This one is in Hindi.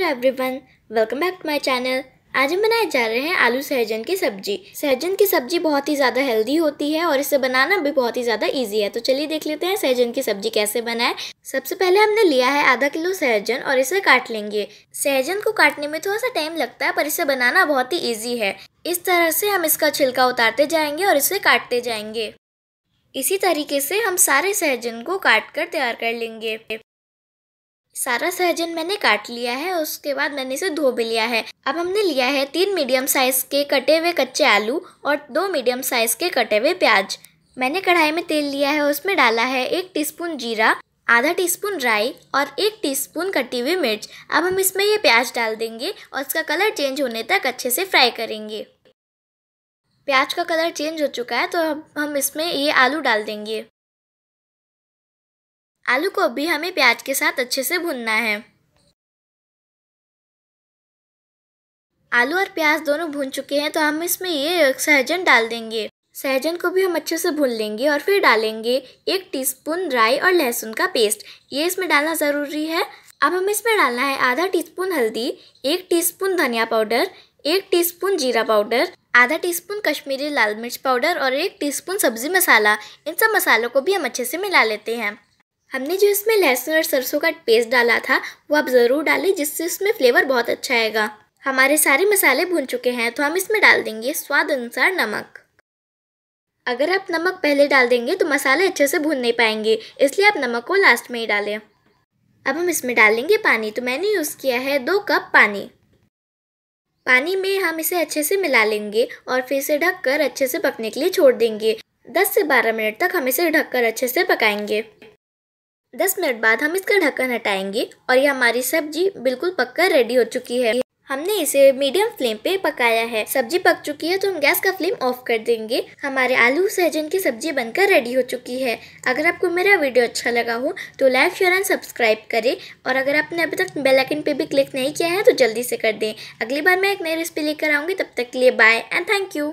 hello everyone welcome back to my channel आज हम बनाए जा रहे हैं आलू सहजन की सब्जी सहजन की सब्जी बहुत ही ज़्यादा हेल्दी होती है और इसे बनाना भी बहुत ही ज़्यादा इजी है तो चलिए देख लेते हैं सहजन की सब्जी कैसे बनाए सबसे पहले हमने लिया है आधा किलो सहजन और इसे काट लेंगे सहजन को काटने में थोड़ा सा टाइम लगता है पर इसे बनाना बहुत ही ईजी है इस तरह से हम इसका छिलका उतारते जाएंगे और इसे काटते जाएंगे इसी तरीके से हम सारे सहजन को काट कर तैयार कर लेंगे सारा सहजन मैंने काट लिया है उसके बाद मैंने इसे धो भी लिया है अब हमने लिया है तीन मीडियम साइज़ के कटे हुए कच्चे आलू और दो मीडियम साइज़ के कटे हुए प्याज मैंने कढ़ाई में तेल लिया है उसमें डाला है एक टीस्पून जीरा आधा टीस्पून राई और एक टीस्पून कटी हुई मिर्च अब हम इसमें ये प्याज डाल देंगे और इसका कलर चेंज होने तक अच्छे से फ्राई करेंगे प्याज का कलर चेंज हो चुका है तो अब हम इसमें ये आलू डाल देंगे आलू को भी हमें प्याज के साथ अच्छे से भूनना है आलू और प्याज दोनों भून चुके हैं तो हम इसमें ये सहजन डाल देंगे सहजन को भी हम अच्छे से भून लेंगे और फिर डालेंगे एक टीस्पून राई और लहसुन का पेस्ट ये इसमें डालना ज़रूरी है अब हम इसमें डालना है आधा टीस्पून हल्दी एक टीस्पून धनिया पाउडर एक टीस्पून जीरा पाउडर आधा टीस्पून कश्मीरी लाल मिर्च पाउडर और एक टीस्पून सब्ज़ी मसाला इन सब मसालों को भी हम अच्छे से मिला लेते हैं हमने जो इसमें लहसुन और सरसों का पेस्ट डाला था वो आप ज़रूर डालें जिससे इसमें फ्लेवर बहुत अच्छा आएगा हमारे सारे मसाले भून चुके हैं तो हम इसमें डाल देंगे स्वाद अनुसार नमक अगर आप नमक पहले डाल देंगे तो मसाले अच्छे से भून नहीं पाएंगे इसलिए आप नमक को लास्ट में ही डालें अब हम इसमें डालेंगे पानी तो मैंने यूज़ किया है दो कप पानी पानी में हम इसे अच्छे से मिला लेंगे और फिर इसे ढककर अच्छे से पकने के लिए छोड़ देंगे 10 से 12 मिनट तक हम इसे ढककर अच्छे से पकाएंगे दस मिनट बाद हम इसका ढक्कन हटाएंगे और ये हमारी सब्जी बिल्कुल पककर रेडी हो चुकी है हमने इसे मीडियम फ्लेम पे पकाया है सब्जी पक चुकी है तो हम गैस का फ्लेम ऑफ कर देंगे हमारे आलू सहजन की सब्जी बनकर रेडी हो चुकी है अगर आपको मेरा वीडियो अच्छा लगा हो तो लाइक शेयर एंड सब्सक्राइब करें और अगर आपने अभी तक बेल आइकन पे भी क्लिक नहीं किया है तो जल्दी से कर दें अगली बार मैं एक नई रेसिपी लेकर आऊँगी तब तक के लिए बाय एंड थैंक यू